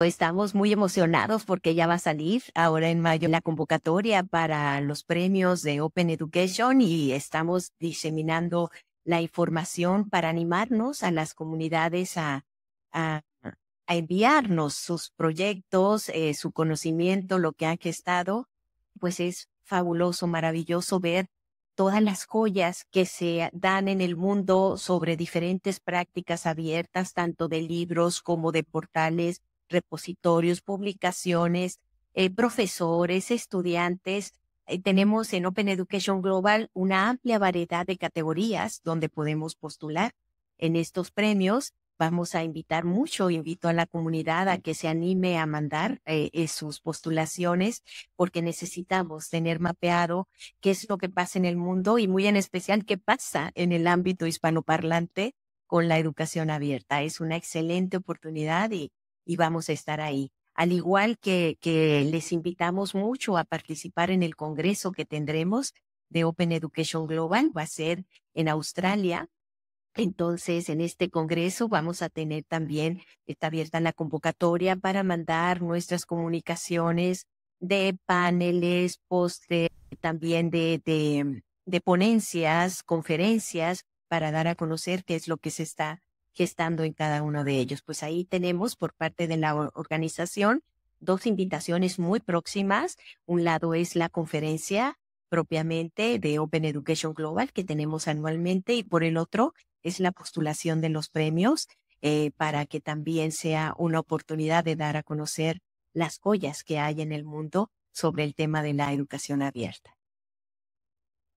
Estamos muy emocionados porque ya va a salir ahora en mayo la convocatoria para los premios de Open Education y estamos diseminando la información para animarnos a las comunidades a, enviarnos sus proyectos, eh, su conocimiento, lo que han gestado. Pues es fabuloso, maravilloso ver todas las joyas que se dan en el mundo sobre diferentes prácticas abiertas, tanto de libros como de portales, repositorios, publicaciones, eh, profesores, estudiantes. Eh, tenemos en Open Education Global una amplia variedad de categorías donde podemos postular en estos premios. Vamos a invitar mucho, invito a la comunidad a que se anime a mandar eh, sus postulaciones porque necesitamos tener mapeado qué es lo que pasa en el mundo y muy en especial qué pasa en el ámbito hispanoparlante con la educación abierta. Es una excelente oportunidad y y vamos a estar ahí. Al igual que, les invitamos mucho a participar en el congreso que tendremos de Open Education Global, va a ser en Australia. Entonces, en este congreso vamos a tener también, está abierta la convocatoria para mandar nuestras comunicaciones de paneles, poste, también de, de, de ponencias, conferencias, para dar a conocer qué es lo que se está estando en cada uno de ellos. Pues ahí tenemos por parte de la organización dos invitaciones muy próximas. Un lado es la conferencia propiamente de Open Education Global que tenemos anualmente y por el otro es la postulación de los premios eh, para que también sea una oportunidad de dar a conocer las joyas que hay en el mundo sobre el tema de la educación abierta.